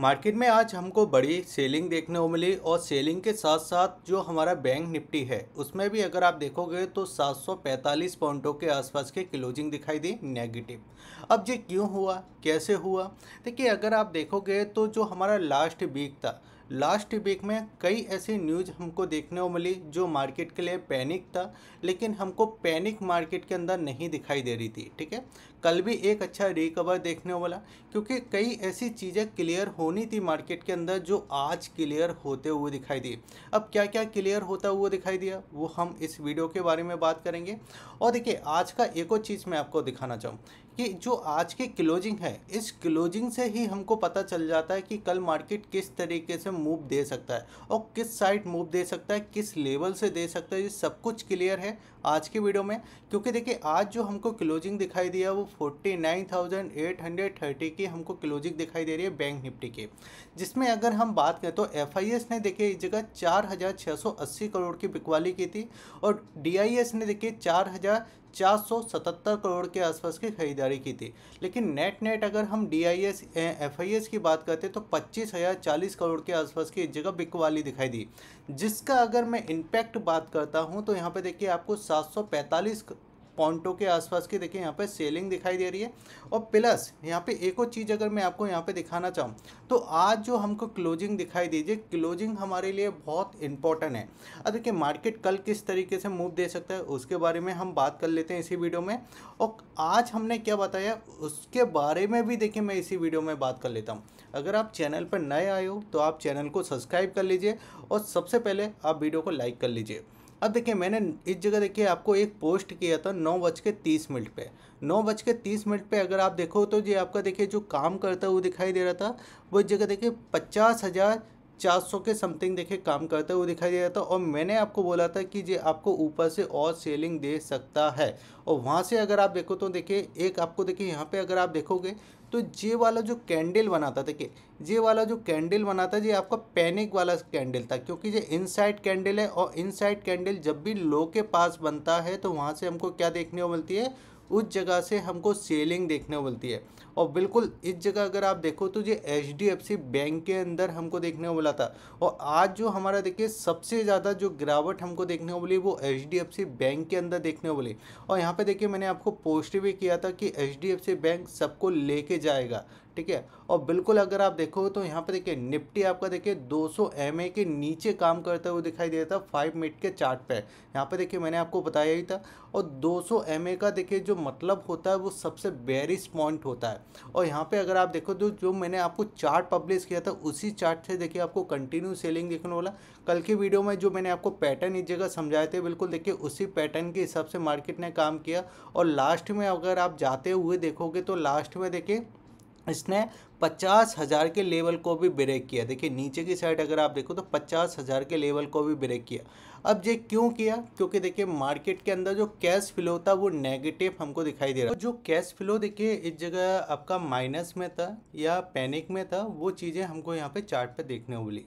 market में आज हमको बड़ी सेलिंग देखने को मिली और सेलिंग के साथ साथ जो हमारा बैंक निफ्टी है उसमें भी अगर आप देखोगे तो 745 पॉइंटों के आसपास के क्लोजिंग दिखाई दी नेगेटिव अब ये क्यों हुआ कैसे हुआ देखिए अगर आप देखोगे तो जो हमारा लास्ट वीक था लास्ट वीक में कई ऐसी न्यूज़ हमको देखने को मिली जो मार्केट के लिए पैनिक था लेकिन हमको पैनिक मार्केट के अंदर नहीं दिखाई दे रही थी ठीक है कल भी एक अच्छा रिकवर देखने वाला क्योंकि कई ऐसी चीज़ें क्लियर होनी थी मार्केट के अंदर जो आज क्लियर होते हुए दिखाई दी अब क्या क्या क्लियर होता हुआ दिखाई दिया वो हम इस वीडियो के बारे में बात करेंगे और देखिए आज का एक और चीज़ मैं आपको दिखाना चाहूँ कि जो आज की क्लोजिंग है इस क्लोजिंग से ही हमको पता चल जाता है कि कल मार्केट किस तरीके से मूव दे सकता है और किस साइड मूव दे सकता है किस लेवल से दे सकता है ये सब कुछ क्लियर है आज के वीडियो में क्योंकि देखिए आज जो हमको क्लोजिंग दिखाई दिया वो 49,830 की हमको क्लोजिंग दिखाई दे रही है बैंक निफ्टी की जिसमें अगर हम बात करें तो एफ ने देखिए इस जगह चार करोड़ की बिकवाली की थी और डी ने देखिए चार 477 करोड़ के आसपास की खरीदारी की थी लेकिन नेट नेट अगर हम D I S F I S की बात करते तो पच्चीस हज़ार चालीस करोड़ के आसपास की जगह बिकवाली दिखाई दी जिसका अगर मैं इम्पैक्ट बात करता हूँ तो यहाँ पे देखिए आपको सात सौ पैंतालीस पॉन्टो के आसपास की देखिए यहाँ पे सेलिंग दिखाई दे रही है और प्लस यहाँ पे एक और चीज़ अगर मैं आपको यहाँ पे दिखाना चाहूँ तो आज जो हमको क्लोजिंग दिखाई दीजिए क्लोजिंग हमारे लिए बहुत इंपॉर्टेंट है अब देखिए मार्केट कल किस तरीके से मूव दे सकता है उसके बारे में हम बात कर लेते हैं इसी वीडियो में और आज हमने क्या बताया उसके बारे में भी देखिए मैं इसी वीडियो में बात कर लेता हूँ अगर आप चैनल पर नए आए हो तो आप चैनल को सब्सक्राइब कर लीजिए और सबसे पहले आप वीडियो को लाइक कर लीजिए अब देखिए मैंने इस जगह देखिए आपको एक पोस्ट किया था नौ बज के तीस मिनट पर नौ बज के तीस मिनट पर अगर आप देखो तो ये आपका देखिए जो काम करता है वो दिखाई दे रहा था वो इस जगह देखिए पचास हज़ार 400 के समथिंग देखे काम करते हुए दिखाई दे रहा था और मैंने आपको बोला था कि ये आपको ऊपर से और सेलिंग दे सकता है और वहाँ से अगर आप देखो तो देखिए एक आपको देखिए यहाँ पे अगर आप देखोगे तो जे वाला जो कैंडल बना था देखिए जे वाला जो कैंडल बना था ये आपका पैनिक वाला कैंडल था क्योंकि ये इनसाइड कैंडल है और इनसाइड कैंडल जब भी लो के पास बनता है तो वहाँ से हमको क्या देखने को मिलती है उस जगह से हमको सेलिंग देखने मिलती है और बिल्कुल इस जगह अगर आप देखो तो ये एच बैंक के अंदर हमको देखने को मिला था और आज जो हमारा देखिए सबसे ज़्यादा जो गिरावट हमको देखने को मिली वो एच बैंक के अंदर देखने को मिली और यहाँ पे देखिए मैंने आपको पोस्ट भी किया था कि एच बैंक सबको लेके जाएगा ठीक है और बिल्कुल अगर आप देखोगे तो यहाँ पे देखिए निफ्टी आपका देखिए 200 सौ के नीचे काम करते हुए दिखाई दे रहा था फाइव मिनट के चार्ट पे यहाँ पे देखिए मैंने आपको बताया ही था और 200 सौ का देखिए जो मतलब होता है वो सबसे बेरिस पॉइंट होता है और यहाँ पर अगर आप देखो तो जो मैंने आपको चार्ट पब्लिश किया था उसी चार्ट से देखिए आपको कंटिन्यू सेलिंग देखने वाला कल की वीडियो में जो मैंने आपको पैटर्न इस जगह समझाए थे बिल्कुल देखिए उसी पैटर्न के हिसाब से मार्केट ने काम किया और लास्ट में अगर आप जाते हुए देखोगे तो लास्ट में देखिए इसने पचास हज़ार के लेवल को भी ब्रेक किया देखिए नीचे की साइड अगर आप देखो तो पचास हज़ार के लेवल को भी ब्रेक किया अब ये क्यों किया क्योंकि देखिए मार्केट के अंदर जो कैश फ्लो था वो नेगेटिव हमको दिखाई दे रहा है जो कैश फ्लो देखिए इस जगह आपका माइनस में था या पैनिक में था वो चीज़ें हमको यहाँ पर चार्ट पे देखने को मिली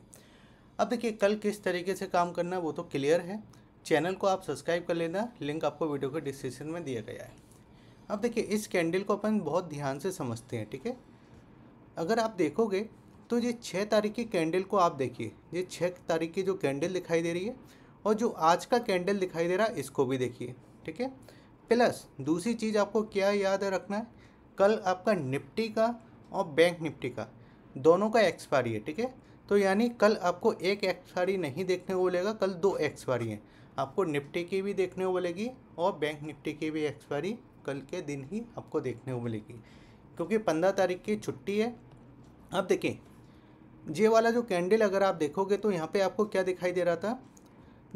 अब देखिए कल किस तरीके से काम करना है वो तो क्लियर है चैनल को आप सब्सक्राइब कर लेना लिंक आपको वीडियो के डिस्क्रिप्शन में दिया गया है अब देखिए इस कैंडल को अपन बहुत ध्यान से समझते हैं ठीक है अगर आप देखोगे तो ये छः तारीख की कैंडल को आप देखिए ये छः तारीख की जो कैंडल दिखाई दे रही है और जो आज का कैंडल दिखाई दे रहा है इसको भी देखिए ठीक है प्लस दूसरी चीज़ आपको क्या याद रखना है कल आपका निफ्टी का और बैंक निफ्टी का दोनों का एक्सपायरी है ठीक है तो यानी कल आपको एक एक्सपायरी नहीं देखने को मिलेगा कल दो एक्सपायरी हैं आपको निफ्टी की भी देखने को मिलेगी और बैंक निफ्टी की भी एक्सपायरी कल के दिन ही आपको देखने को मिलेगी क्योंकि पंद्रह तारीख की छुट्टी है अब देखें ये वाला जो कैंडल अगर आप देखोगे तो यहाँ पे आपको क्या दिखाई दे रहा था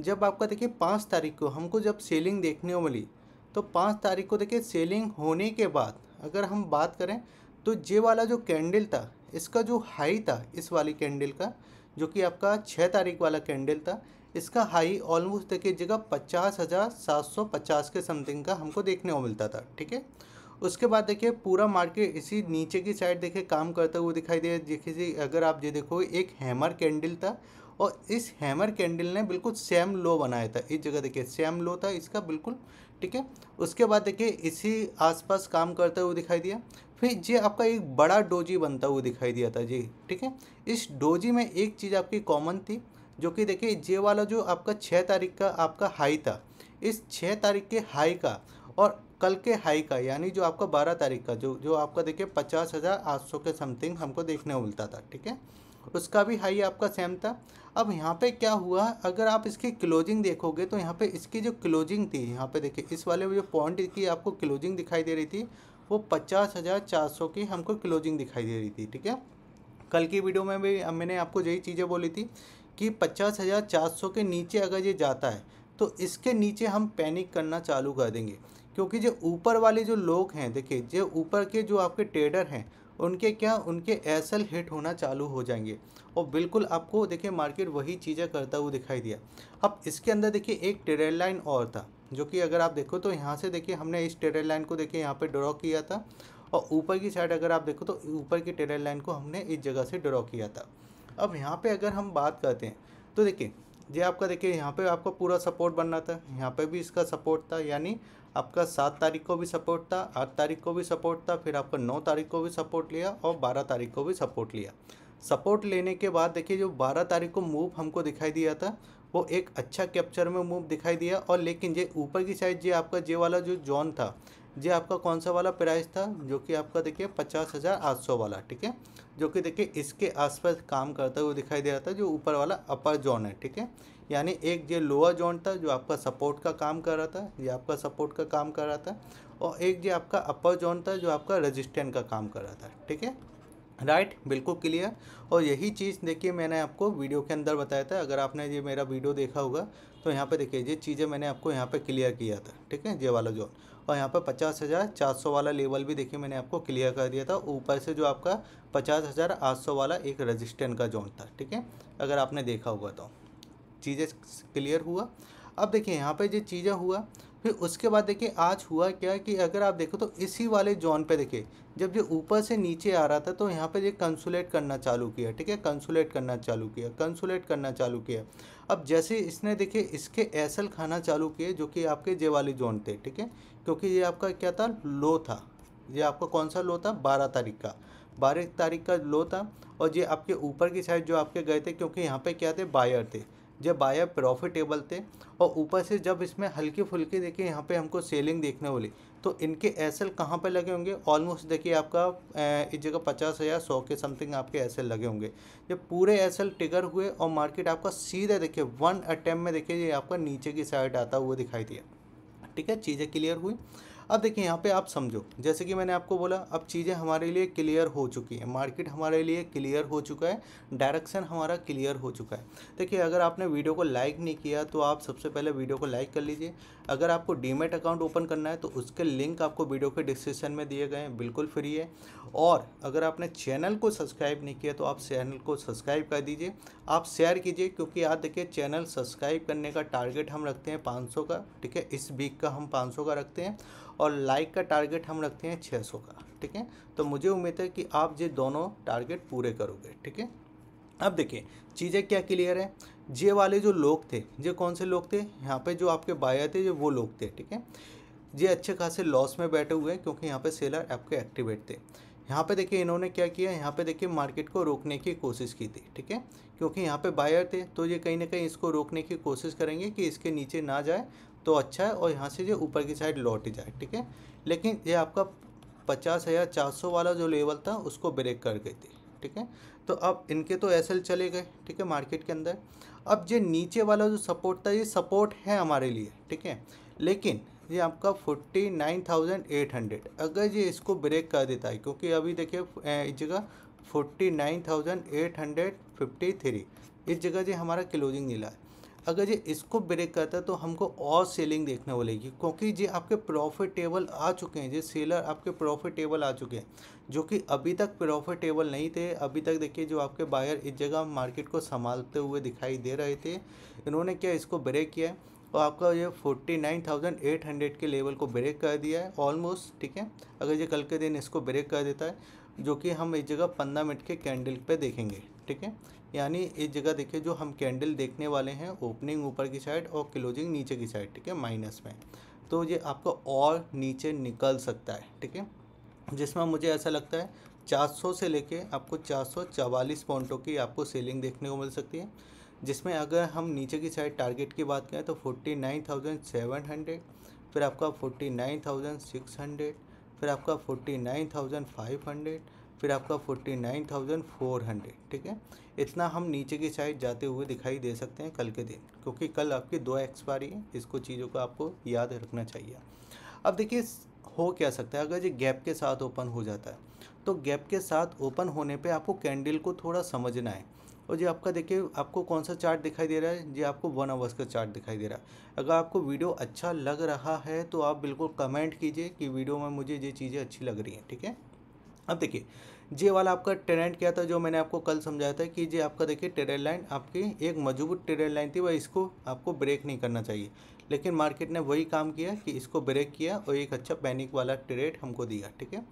जब आपका देखिए पाँच तारीख को हमको जब सेलिंग देखने को मिली तो पाँच तारीख को देखिए सेलिंग होने के बाद अगर हम बात करें तो ये वाला जो कैंडल था इसका जो हाई था इस वाली कैंडल का जो कि आपका छः तारीख वाला कैंडल था इसका हाई ऑलमोस्ट देखिए जगह पचास हज़ार सात सौ पचास के समथिंग का हमको देखने को मिलता था ठीक है उसके बाद देखिए पूरा मार्केट इसी नीचे की साइड देखिए काम करता हुआ दिखाई दे देखिए अगर आप ये देखो एक हैमर कैंडल था और इस हैमर कैंडल ने बिल्कुल सेम लो बनाया था इस जगह देखिए सेम लो था इसका बिल्कुल ठीक है उसके बाद देखिए इसी आसपास काम करता हुआ दिखाई दिया फिर ये आपका एक बड़ा डोजी बनता हुआ दिखाई दिया था जी ठीक है इस डोजी में एक चीज़ आपकी कॉमन थी जो कि देखिए ये वाला जो आपका छः तारीख का आपका हाई था इस छः तारीख के हाई का और कल के हाई का यानी जो आपका बारह तारीख का जो जो आपका देखिए पचास हज़ार आठ सौ के समथिंग हमको देखने मिलता था ठीक है उसका भी हाई आपका सेम था अब यहाँ पे क्या हुआ अगर आप इसकी क्लोजिंग देखोगे तो यहाँ पे इसकी जो क्लोजिंग थी यहाँ पे देखिए इस वाले जो पॉइंट की आपको क्लोजिंग दिखाई दे रही थी वो पचास हज़ार चार सौ की हमको क्लोजिंग दिखाई दे रही थी ठीक है कल की वीडियो में भी मैंने आपको यही चीज़ें बोली थी कि पचास हज़ार चार सौ के नीचे अगर ये जाता है तो इसके नीचे हम पैनिक करना चालू कर देंगे क्योंकि जो ऊपर वाले जो लोग हैं देखिए जो ऊपर के जो आपके ट्रेडर हैं उनके क्या उनके एसल हिट होना चालू हो जाएंगे और बिल्कुल आपको देखिए मार्केट वही चीज़ें करता हुआ दिखाई दिया अब इसके अंदर देखिए एक ट्रेड लाइन और था जो कि अगर आप देखो तो यहाँ से देखिए हमने इस ट्रेड लाइन को देखिए यहाँ पे ड्रॉ किया था और ऊपर की साइड अगर आप देखो तो ऊपर की ट्रेड लाइन को हमने इस जगह से ड्रॉ किया था अब यहाँ पे अगर हम बात करते हैं तो देखिए ये आपका देखिए यहाँ पे आपका पूरा सपोर्ट बनना था यहाँ पे भी इसका सपोर्ट था यानी आपका सात तारीख को भी सपोर्ट था आठ तारीख को भी सपोर्ट था फिर आपका नौ तारीख को भी सपोर्ट लिया और बारह तारीख को भी सपोर्ट लिया सपोर्ट लेने के बाद देखिए जो बारह तारीख को मूव हमको दिखाई दिया था वो एक अच्छा कैप्चर में मूव दिखाई दिया और लेकिन ये ऊपर की साइड ये आपका जे वाला जो जॉन था ये आपका कौन सा वाला प्राइस था जो कि आपका देखिए पचास हज़ार आठ सौ वाला ठीक है जो कि देखिए इसके आसपास काम करता हुआ दिखाई दे रहा था जो ऊपर वाला अपर जोन है ठीक है यानी एक ये लोअर जोन था जो आपका सपोर्ट का काम कर रहा था ये आपका सपोर्ट का काम कर रहा था और एक ये आपका अपर जोन था जो आपका रजिस्टेंट का काम कर रहा था ठीक है राइट right, बिल्कुल क्लियर और यही चीज़ देखिए मैंने आपको वीडियो के अंदर बताया था अगर आपने ये मेरा वीडियो देखा होगा तो यहाँ पे देखिए ये चीज़ें मैंने आपको यहाँ पे क्लियर किया था ठीक है ये वाला जोन और यहाँ पर पचास हज़ार चार सौ वाला लेवल भी देखिए मैंने आपको क्लियर कर दिया था ऊपर से जो आपका पचास हज़ार आठ सौ वाला एक रजिस्टेंट का जोन था ठीक है अगर आपने देखा होगा तो चीज़ें क्लियर हुआ अब देखिए यहाँ पर जो चीज़ें हुआ फिर उसके बाद देखिए आज हुआ क्या कि अगर आप देखो तो इसी वाले जोन पे देखिए जब जो ऊपर से नीचे आ रहा था तो यहाँ पे ये कंसुलेट करना चालू किया ठीक है कंसुलेट करना चालू किया कंसुलेट करना चालू किया अब जैसे इसने देखे इसके एसल खाना चालू किए जो कि आपके जेवाली जोन थे ठीक है क्योंकि ये आपका क्या था लो था ये आपका कौन सा लो था बारह तारीख का बारह तारीख का लो था और ये आपके ऊपर की साइड जो आपके गए थे क्योंकि यहाँ पे क्या थे बायर थे जब बायर प्रॉफिटेबल थे और ऊपर से जब इसमें हल्की फुल्की देखिए यहाँ पे हमको सेलिंग देखने वाली तो इनके एस एल कहाँ पर लगे होंगे ऑलमोस्ट देखिए आपका इस जगह पचास हज़ार सौ के समथिंग आपके एस एल लगे होंगे जब पूरे एस एल टिगर हुए और मार्केट आपका सीधा देखिए वन अटैम्प में देखिए ये आपका नीचे की साइड आता हुआ दिखाई दिया ठीक है चीज़ें क्लियर हुई अब देखिए यहाँ पे आप समझो जैसे कि मैंने आपको बोला अब चीज़ें हमारे लिए क्लियर हो चुकी हैं मार्केट हमारे लिए क्लियर हो चुका है डायरेक्शन हमारा क्लियर हो चुका है देखिए अगर आपने वीडियो को लाइक नहीं किया तो आप सबसे पहले वीडियो को लाइक कर लीजिए अगर आपको डीमेट अकाउंट ओपन करना है तो उसके लिंक आपको वीडियो के डिस्क्रिप्शन में दिए गए हैं बिल्कुल फ्री है और अगर आपने चैनल को सब्सक्राइब नहीं किया तो आप चैनल को सब्सक्राइब कर दीजिए आप शेयर कीजिए क्योंकि याद देखिए चैनल सब्सक्राइब करने का टारगेट हम रखते हैं 500 का ठीक है इस वीक का हम 500 का रखते हैं और लाइक का टारगेट हम रखते हैं 600 का ठीक है तो मुझे उम्मीद है कि आप ये दोनों टारगेट पूरे करोगे ठीक है अब देखिए चीज़ें क्या क्लियर है ये वाले जो लोग थे ये कौन से लोग थे यहाँ पर जो आपके बाया थे जो वो लोग थे ठीक है ये अच्छे खासे लॉस में बैठे हुए हैं क्योंकि यहाँ पर सेलर आपके एक्टिवेट थे यहाँ पे देखिए इन्होंने क्या किया यहाँ पे देखिए मार्केट को रोकने की कोशिश की थी ठीक है क्योंकि यहाँ पे बायर थे तो ये कहीं ना कहीं इसको रोकने की कोशिश करेंगे कि इसके नीचे ना जाए तो अच्छा है और यहाँ से ये ऊपर की साइड लौट जाए ठीक है लेकिन ये आपका पचास हज़ार चार सौ वाला जो लेवल था उसको ब्रेक कर गई थी ठीक है तो अब इनके तो एस चले गए ठीक है मार्केट के अंदर अब ये नीचे वाला जो सपोर्ट था ये सपोर्ट है हमारे लिए ठीक है लेकिन ये आपका forty nine thousand eight hundred अगर ये इसको ब्रेक कर देता है क्योंकि अभी देखिए इस जगह forty nine thousand eight hundred fifty three इस जगह जी हमारा क्लोजिंग मिला है अगर ये इसको ब्रेक करता है तो हमको और सेलिंग देखने वालेगी क्योंकि ये आपके प्रॉफिटेबल आ चुके हैं ये सेलर आपके प्रॉफिटेबल आ चुके हैं जो कि अभी तक प्रॉफिटेबल नहीं थे अभी तक देखिए जो आपके बायर इस जगह मार्केट को संभालते हुए दिखाई दे रहे थे इन्होंने क्या इसको ब्रेक किया और तो आपका ये forty nine thousand eight hundred के लेवल को ब्रेक कर दिया है ऑलमोस्ट ठीक है अगर ये कल के दिन इसको ब्रेक कर देता है जो कि हम इस जगह पंद्रह मिनट के कैंडल पे देखेंगे ठीक है यानी इस जगह देखिए जो हम कैंडल देखने वाले हैं ओपनिंग ऊपर की साइड और क्लोजिंग नीचे की साइड ठीक है माइनस में तो ये आपका और नीचे निकल सकता है ठीक है जिसमें मुझे ऐसा लगता है 400 से लेके आपको चार सौ पॉइंटों की आपको सेलिंग देखने को मिल सकती है जिसमें अगर हम नीचे की साइड टारगेट की बात करें तो forty nine thousand seven hundred फिर आपका forty nine thousand six hundred फिर आपका forty nine thousand five hundred फिर आपका forty nine thousand four hundred ठीक है इतना हम नीचे की साइड जाते हुए दिखाई दे सकते हैं कल के दिन क्योंकि कल आपकी दो एक्सपायरी है इसको चीज़ों को आपको याद रखना चाहिए अब देखिए हो क्या सकता है अगर ये गैप के साथ ओपन हो जाता है तो गैप के साथ ओपन होने पे आपको कैंडल को थोड़ा समझना है और जी आपका देखिए आपको कौन सा चार्ट दिखाई दे रहा है जी आपको वन आवर्स का चार्ट दिखाई दे रहा है अगर आपको वीडियो अच्छा लग रहा है तो आप बिल्कुल कमेंट कीजिए कि वीडियो में मुझे ये चीज़ें अच्छी लग रही हैं ठीक है अब देखिए जे वाला आपका टेरेंट क्या था जो मैंने आपको कल समझाया था कि जे आपका देखिए ट्रेड लाइन आपकी एक मजबूत ट्रेड लाइन थी वह इसको आपको ब्रेक नहीं करना चाहिए लेकिन मार्केट ने वही काम किया कि इसको ब्रेक किया और एक अच्छा पैनिक वाला ट्रेड हमको दिया ठीक है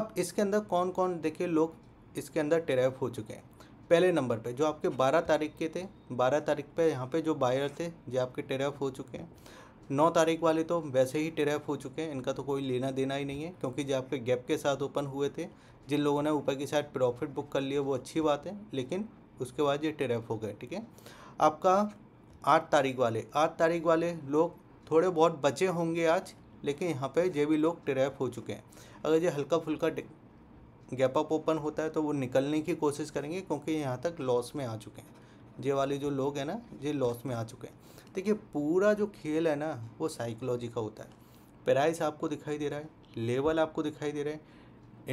अब इसके अंदर कौन कौन देखिए लोग इसके अंदर टेरैप हो चुके हैं पहले नंबर पे जो आपके 12 तारीख के थे 12 तारीख पे यहाँ पे जो बायर थे जो आपके टेरफ हो चुके हैं नौ तारीख वाले तो वैसे ही टेरफ हो चुके हैं इनका तो कोई लेना देना ही नहीं है क्योंकि जो आपके गैप के साथ ओपन हुए थे जिन लोगों ने ऊपर की साइड प्रॉफिट बुक कर लिया वो अच्छी बात है लेकिन उसके बाद ये टेरफ हो गए ठीक है आपका आठ तारीख वाले आठ तारीख वाले लोग थोड़े बहुत बचे होंगे आज लेकिन यहाँ पर जो भी लोग ट्रैप हो चुके हैं अगर ये हल्का फुल्का गैप अप ओपन होता है तो वो निकलने की कोशिश करेंगे क्योंकि यहाँ तक लॉस में आ चुके हैं ये वाले जो लोग हैं ना ये लॉस में आ चुके हैं देखिए पूरा जो खेल है ना वो साइकोलॉजी का होता है प्राइस आपको दिखाई दे रहा है लेवल आपको दिखाई दे रहा है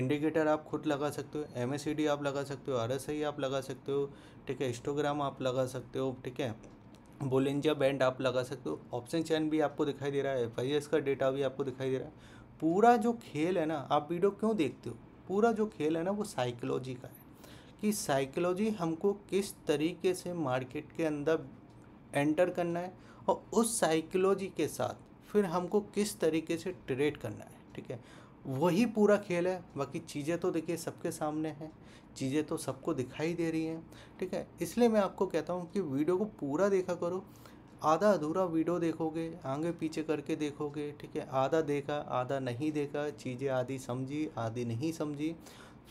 इंडिकेटर आप खुद लगा सकते हो एम आप लगा सकते हो आर आप लगा सकते हो ठीक है इंस्टोग्राम आप लगा सकते हो ठीक है बोलेंजिया बैंड आप लगा सकते हो ऑप्शन चैन भी आपको दिखाई दे रहा है एफ का डेटा भी आपको दिखाई दे रहा है पूरा जो खेल है ना आप वीडियो क्यों देखते हो पूरा जो खेल है ना वो साइकोलॉजी का है कि साइकोलॉजी हमको किस तरीके से मार्केट के अंदर एंटर करना है और उस साइकोलॉजी के साथ फिर हमको किस तरीके से ट्रेड करना है ठीक है वही पूरा खेल है बाकी चीज़ें तो देखिए सबके सामने हैं चीज़ें तो सबको दिखाई दे रही हैं ठीक है इसलिए मैं आपको कहता हूँ कि वीडियो को पूरा देखा करो आधा अधूरा वीडियो देखोगे आगे पीछे करके देखोगे ठीक है आधा देखा आधा नहीं देखा चीज़ें आधी समझी आधी नहीं समझी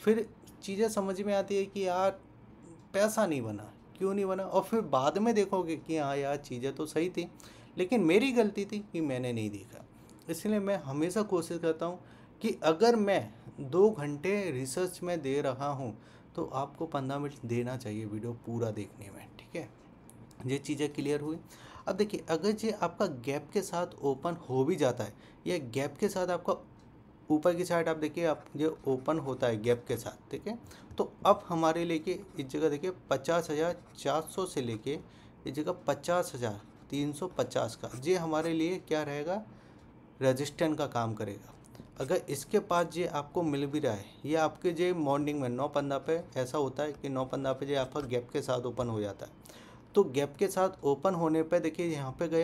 फिर चीज़ें समझ में आती है कि यार पैसा नहीं बना क्यों नहीं बना और फिर बाद में देखोगे कि हाँ यार चीज़ें तो सही थी लेकिन मेरी गलती थी कि मैंने नहीं देखा इसलिए मैं हमेशा कोशिश करता हूँ कि अगर मैं दो घंटे रिसर्च में दे रहा हूँ तो आपको पंद्रह मिनट देना चाहिए वीडियो पूरा देखने में ठीक है ये चीज़ें क्लियर हुई अब देखिए अगर ये आपका गैप के साथ ओपन हो भी जाता है या गैप के साथ आपका ऊपर की साइड आप देखिए आप ये ओपन होता है गैप के साथ ठीक है तो अब हमारे लेके इस जगह देखिए पचास हज़ार चार सौ से लेके इस जगह पचास हज़ार तीन सौ पचास का ये हमारे लिए क्या रहेगा रजिस्टेंट का काम करेगा अगर इसके पास ये आपको मिल भी रहा है ये आपके जे मॉर्निंग में नौ पंद्रह पे ऐसा होता है कि नौ पंद्रह पे जो आपका गैप के साथ ओपन हो जाता है तो गैप के साथ ओपन होने पर देखिए यहाँ पे गया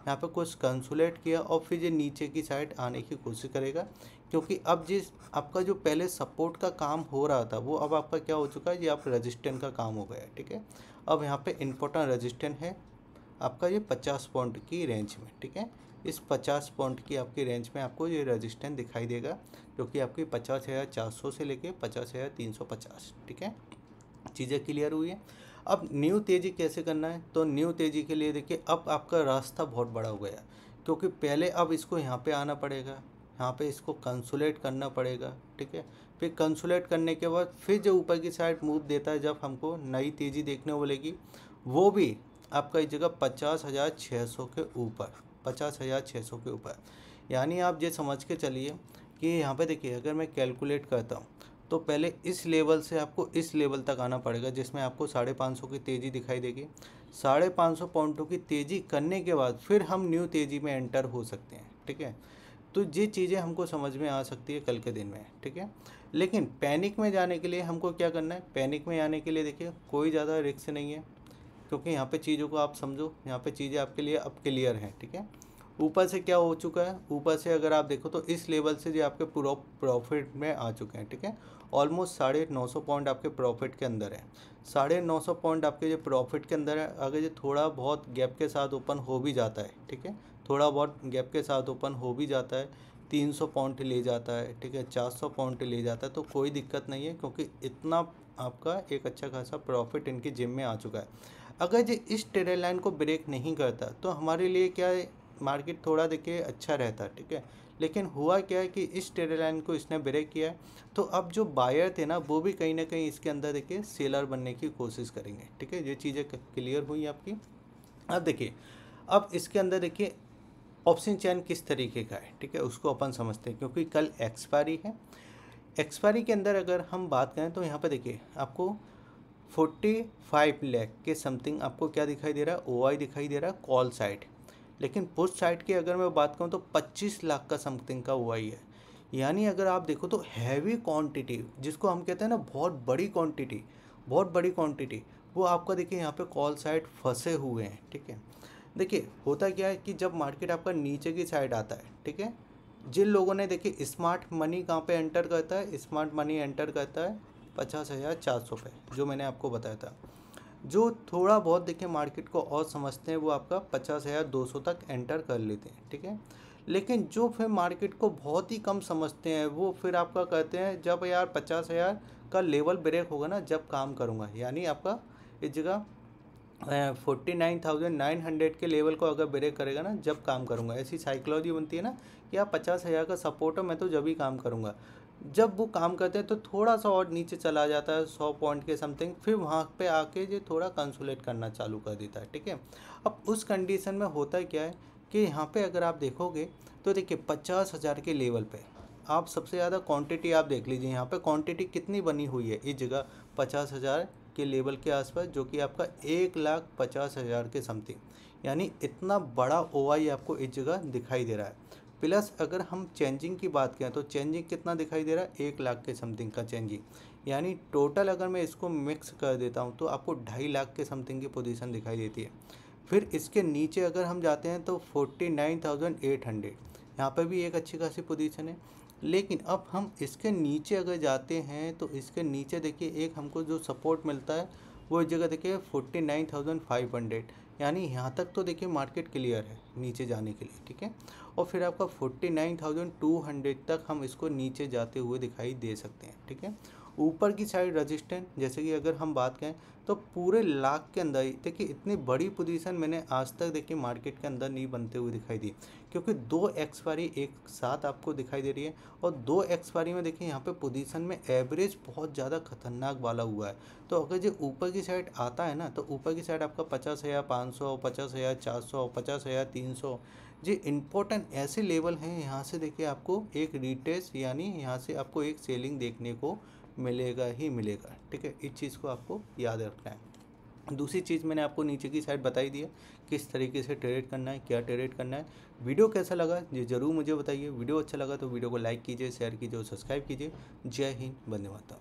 यहाँ पे कुछ कंसुलेट किया और फिर ये नीचे की साइड आने की कोशिश करेगा क्योंकि अब जिस आपका जो पहले सपोर्ट का काम हो रहा था वो अब आपका क्या हो चुका है ये आप रजिस्टेंट का काम हो गया ठीक है अब यहाँ पे इम्पोर्टेंट रजिस्टेंट है आपका ये पचास पॉइंट की रेंज में ठीक है इस पचास पॉइंट की आपकी रेंज में आपको ये रजिस्टेंट दिखाई देगा जो कि आपकी पचास हज़ार चार सौ से लेके पचास हज़ार तीन सौ पचास ठीक है चीज़ें क्लियर हुई है अब न्यू तेज़ी कैसे करना है तो न्यू तेज़ी के लिए देखिए अब आपका रास्ता बहुत बड़ा हो गया क्योंकि पहले अब इसको यहाँ पे आना पड़ेगा यहाँ पे इसको कंसुलेट करना पड़ेगा ठीक है फिर कंसुलेट करने के बाद फिर जो ऊपर की साइड मूव देता है जब हमको नई तेज़ी देखने बोलेगी वो भी आपका इस जगह पचास हज़ार छः सौ के ऊपर पचास हज़ार छः सौ के ऊपर यानी आप ये समझ के चलिए कि यहाँ पे देखिए अगर मैं कैलकुलेट करता हूँ तो पहले इस लेवल से आपको इस लेवल तक आना पड़ेगा जिसमें आपको साढ़े पाँच सौ की तेज़ी दिखाई देगी साढ़े पाँच सौ पॉइंटों की तेज़ी करने के बाद फिर हम न्यू तेज़ी में एंटर हो सकते हैं ठीक है तो ये चीज़ें हमको समझ में आ सकती है कल के दिन में ठीक है लेकिन पैनिक में जाने के लिए हमको क्या करना है पैनिक में आने के लिए देखिए कोई ज़्यादा रिक्स नहीं है क्योंकि यहाँ पर चीज़ों को आप समझो यहाँ पर चीज़ें आपके लिए अब क्लियर हैं ठीक है ऊपर से क्या हो चुका है ऊपर से अगर आप देखो तो इस लेवल से जो आपके प्रॉफिट में आ चुके हैं ठीक है ऑलमोस्ट साढ़े नौ सौ पॉइंट आपके प्रॉफिट के अंदर है साढ़े नौ सौ पॉइंट आपके जो प्रॉफिट के अंदर है अगर ये थोड़ा बहुत गैप के साथ ओपन हो भी जाता है ठीक है थोड़ा बहुत गैप के साथ ओपन हो भी जाता है तीन सौ पॉइंट ले जाता है ठीक है चार सौ पॉइंट ले जाता है तो कोई दिक्कत नहीं है क्योंकि इतना आपका एक अच्छा खासा प्रॉफिट इनकी जिम में आ चुका है अगर ये इस ट्रेड लाइन को ब्रेक नहीं करता तो हमारे लिए क्या है मार्केट थोड़ा देखिए अच्छा रहता है ठीक है लेकिन हुआ क्या है कि इस ट्रेड लाइन को इसने ब्रेक किया तो अब जो बायर थे ना वो भी कहीं ना कहीं इसके अंदर देखिए सेलर बनने की कोशिश करेंगे ठीक है ये चीज़ें क्लियर हुई आपकी अब देखिए अब इसके अंदर देखिए ऑप्शन चैन किस तरीके का है ठीक है उसको अपन समझते हैं क्योंकि कल एक्सपायरी है एक्सपायरी के अंदर अगर हम बात करें तो यहाँ पर देखिए आपको फोर्टी फाइव लैख के समथिंग आपको क्या दिखाई दे रहा है ओ दिखाई दे रहा है कॉल साइड लेकिन पुश साइड की अगर मैं बात करूँ तो पच्चीस लाख का समथिंग का हुआ ही है यानी अगर आप देखो तो हैवी क्वांटिटी जिसको हम कहते हैं ना बहुत बड़ी क्वांटिटी बहुत बड़ी क्वांटिटी वो आपका देखिए यहाँ पे कॉल साइड फंसे हुए हैं ठीक है देखिए होता क्या है कि जब मार्केट आपका नीचे की साइड आता है ठीक है जिन लोगों ने देखिए स्मार्ट मनी कहाँ पे एंटर करता है स्मार्ट मनी एंटर करता है पचास हज़ार चार सौ पे जो मैंने आपको बताया था जो थोड़ा बहुत देखिए मार्केट को और समझते हैं वो आपका पचास हज़ार दो सौ तक एंटर कर लेते हैं ठीक है लेकिन जो फिर मार्केट को बहुत ही कम समझते हैं वो फिर आपका कहते हैं जब यार पचास हज़ार का लेवल ब्रेक होगा ना जब काम करूँगा यानी आपका इस जगह forty nine thousand nine hundred के लेवल को अगर ब्रेक करेगा ना जब काम करूँगा ऐसी साइकोलॉजी बनती है ना कि आप पचास हज़ार का सपोर्ट हो मैं तो जब ही काम करूँगा जब वो काम करते हैं तो थोड़ा सा और नीचे चला जाता है सौ पॉइंट के समथिंग फिर वहाँ पे आके ये थोड़ा कंसुलेट करना चालू कर देता है ठीक है अब उस कंडीशन में होता क्या है कि यहाँ पे अगर आप देखोगे तो देखिए पचास हज़ार के लेवल पे आप सबसे ज़्यादा क्वांटिटी आप देख लीजिए यहाँ पे क्वांटिटी कितनी बनी हुई है इस जगह पचास हज़ार के लेवल के आसपास जो कि आपका एक लाख पचास हज़ार के समथिंग यानी इतना बड़ा ओ आपको इस जगह दिखाई दे रहा है प्लस अगर हम चेंजिंग की बात करें तो चेंजिंग कितना दिखाई दे रहा है एक लाख के समथिंग का चेंजिंग यानी टोटल अगर मैं इसको मिक्स कर देता हूँ तो आपको ढाई लाख के समथिंग की पोजीशन दिखाई देती है फिर इसके नीचे अगर हम जाते हैं तो forty nine thousand eight hundred यहाँ पर भी एक अच्छी खासी पोजीशन है लेकिन अब हम इसके नीचे अगर जाते हैं तो इसके नीचे देखिए एक हमको जो सपोर्ट मिलता है वो जगह देखिए forty nine thousand five hundred यानी यहाँ तक तो देखिए मार्केट क्लियर है नीचे जाने के लिए ठीक है और फिर आपका forty nine thousand two hundred तक हम इसको नीचे जाते हुए दिखाई दे सकते हैं ठीक है ऊपर की साइड रजिस्टेंस जैसे कि अगर हम बात करें तो पूरे लाख के अंदर देखिए इतनी बड़ी पोजीशन मैंने आज तक देखिए मार्केट के अंदर नहीं बनते हुए दिखाई दी क्योंकि दो एक्सपायरी एक साथ आपको दिखाई दे रही है और दो एक्सपायरी में देखिए यहाँ पे पोजीशन में एवरेज बहुत ज़्यादा खतरनाक वाला हुआ है तो अगर जो ऊपर की साइड आता है ना तो ऊपर की साइड आपका पचास हज़ार पाँच सौ पचास हज़ार चार सौ पचास हज़ार तीन सौ जी इम्पोर्टेंट ऐसे लेवल हैं यहाँ से देखिए आपको एक रिटेस यानी यहाँ से आपको एक सेलिंग देखने को मिलेगा ही मिलेगा ठीक है इस चीज़ को आपको याद रखना है दूसरी चीज़ मैंने आपको नीचे की साइड बताई दी है किस तरीके से ट्रेड करना है क्या ट्रेड करना है वीडियो कैसा लगा ये ज़रूर मुझे बताइए वीडियो अच्छा लगा तो वीडियो को लाइक कीजिए शेयर कीजिए और सब्सक्राइब कीजिए जय हिंद बंदे माता